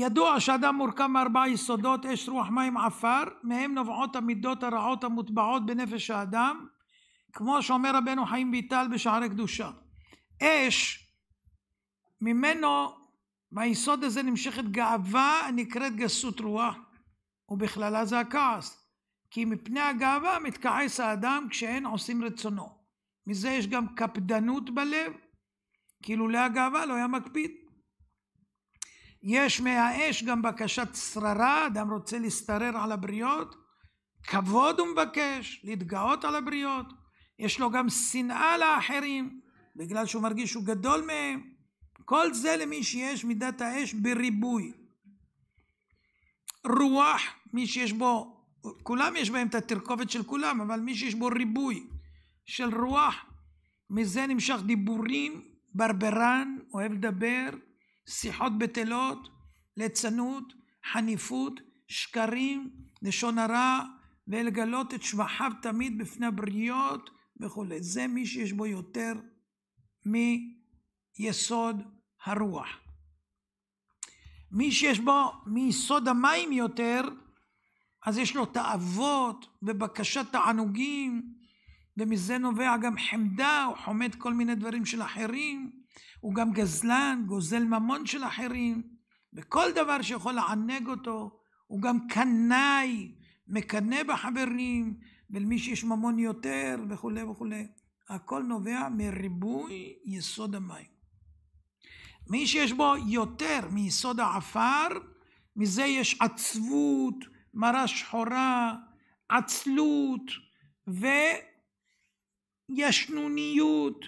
ידוע שאדם מורכב מארבעה יסודות אש רוח מים עפר מהם נובעות המידות הרעות המוטבעות בנפש האדם כמו שאומר רבנו חיים ויטל בשערי קדושה אש ממנו מהיסוד הזה נמשכת גאווה הנקראת גסות רוח ובכללה זה הכעס כי מפני הגאווה מתכעס האדם כשאין עושים רצונו מזה יש גם קפדנות בלב כי לולא הגאווה לא היה מקפיד יש מהאש גם בקשת שררה, אדם רוצה להשתרר על הבריות, כבוד הוא מבקש, להתגאות על הבריות, יש לו גם שנאה לאחרים, בגלל שהוא מרגיש שהוא גדול מהם, כל זה למי שיש מידת האש בריבוי. רוח, מי שיש בו, כולם יש בהם את התרכובת של כולם, אבל מי שיש בו ריבוי של רוח, מזה נמשך דיבורים, ברברן, אוהב לדבר, שיחות בטלות, ליצנות, חניפות, שקרים, לשון הרע, ולגלות את שבחיו תמיד בפני הבריות וכולי. זה מי שיש בו יותר מיסוד הרוח. מי שיש בו מיסוד המים יותר, אז יש לו תאוות ובקשת תענוגים, ומזה נובע גם חמדה, הוא חומד כל מיני דברים של אחרים. הוא גם גזלן, גוזל ממון של אחרים, וכל דבר שיכול לענג אותו, הוא גם קנאי, מקנא בחברים, ולמי שיש ממון יותר, וכולי וכולי. הכל נובע מריבוי יסוד המים. מי שיש בו יותר מיסוד העפר, מזה יש עצבות, מרה שחורה, עצלות וישנוניות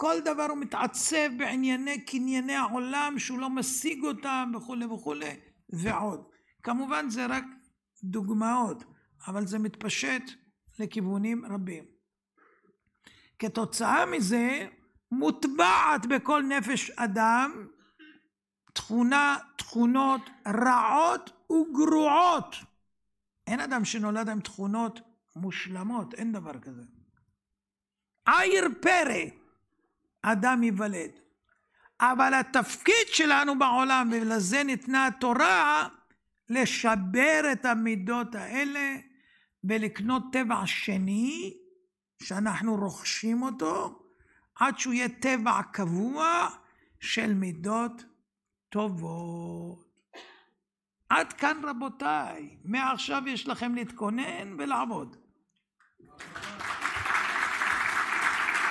כל דבר הוא מתעצב בענייני קנייני העולם שהוא לא משיג אותם וכולי וכולי ועוד. כמובן זה רק דוגמאות, אבל זה מתפשט לכיוונים רבים. כתוצאה מזה מוטבעת בכל נפש אדם תכונה, תכונות רעות וגרועות. אין אדם שנולד עם תכונות מושלמות, אין דבר כזה. עיר פרא אדם ייוולד. אבל התפקיד שלנו בעולם, ולזה ניתנה התורה, לשבר את המידות האלה ולקנות טבע שני, שאנחנו רוכשים אותו, עד שהוא יהיה טבע קבוע של מידות טובות. עד כאן רבותיי, מעכשיו יש לכם להתכונן ולעבוד.